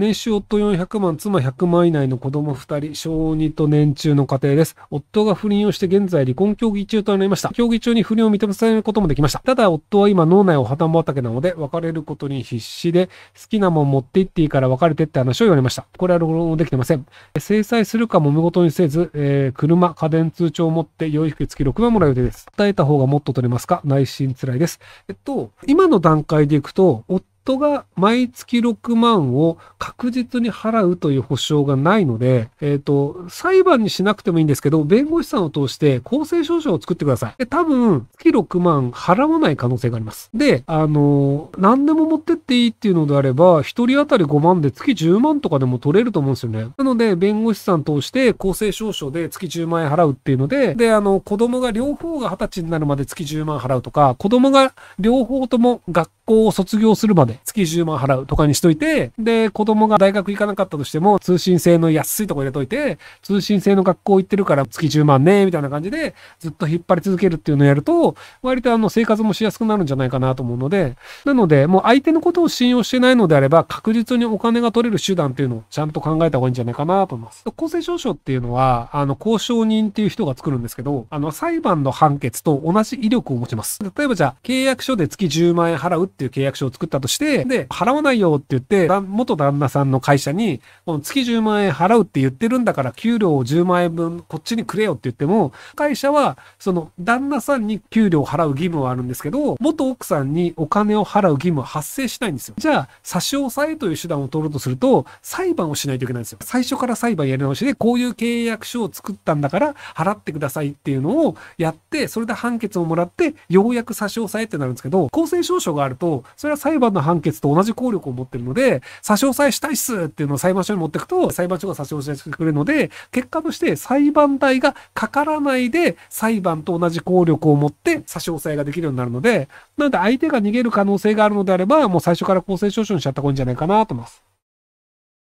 年収夫400万、妻100万以内の子供2人、小2と年中の家庭です。夫が不倫をして現在離婚協議中となりました。協議中に不倫を認めされることもできました。ただ夫は今脳内を旗畑なので、別れることに必死で、好きなもん持って行っていいから別れてって話を言われました。これは録音できてません。制裁するか揉め事にせず、えー、車、家電通帳を持って養育月付き6万もらう予定です。答えた方がもっと取れますか内心辛いです。えっと、今の段階でいくと、夫元が毎月6万を確実に払うという保証がないので、えっ、ー、と、裁判にしなくてもいいんですけど、弁護士さんを通して公正証書を作ってください。で、多分、月6万払わない可能性があります。で、あの、何でも持ってっていいっていうのであれば、1人当たり5万で月10万とかでも取れると思うんですよね。なので、弁護士さん通して公正証書で月10万円払うっていうので、で、あの、子供が両方が20歳になるまで月10万払うとか、子供が両方とも学校を卒業するまで月10万払うとかにしといて、で、子供が大学行かなかったとしても通信制の安いとこ入れといて、通信制の学校行ってるから月10万ね、みたいな感じでずっと引っ張り続けるっていうのをやると、割とあの生活もしやすくなるんじゃないかなと思うので、なので、もう相手のことを信用してないのであれば、確実にお金が取れる手段っていうのをちゃんと考えた方がいいんじゃないかなと思います。公正証書っていうのは、あの、交渉人っていう人が作るんですけど、あの、裁判の判決と同じ威力を持ちます。例えばじゃあ、契約書で月10万円払うってっていう契約書を作ったとして、で、払わないよって言って、元旦那さんの会社に、この月10万円払うって言ってるんだから、給料を10万円分こっちにくれよって言っても、会社は、その旦那さんに給料を払う義務はあるんですけど、元奥さんにお金を払う義務は発生しないんですよ。じゃあ、差し押さえという手段を取ろうとすると、裁判をしないといけないんですよ。最初から裁判やり直しで、こういう契約書を作ったんだから、払ってくださいっていうのをやって、それで判決をもらって、ようやく差し押さえってなるんですけど、公正証書があると、それは裁判の判決と同じ効力を持ってるので、差し押さえしたいっすっていうのを裁判所に持っていくと、裁判所が差し押さえしてくれるので、結果として裁判代がかからないで、裁判と同じ効力を持って差し押さえができるようになるので、なので相手が逃げる可能性があるのであれば、もう最初から公正証書にしちゃった方がいいんじゃないかなと思います。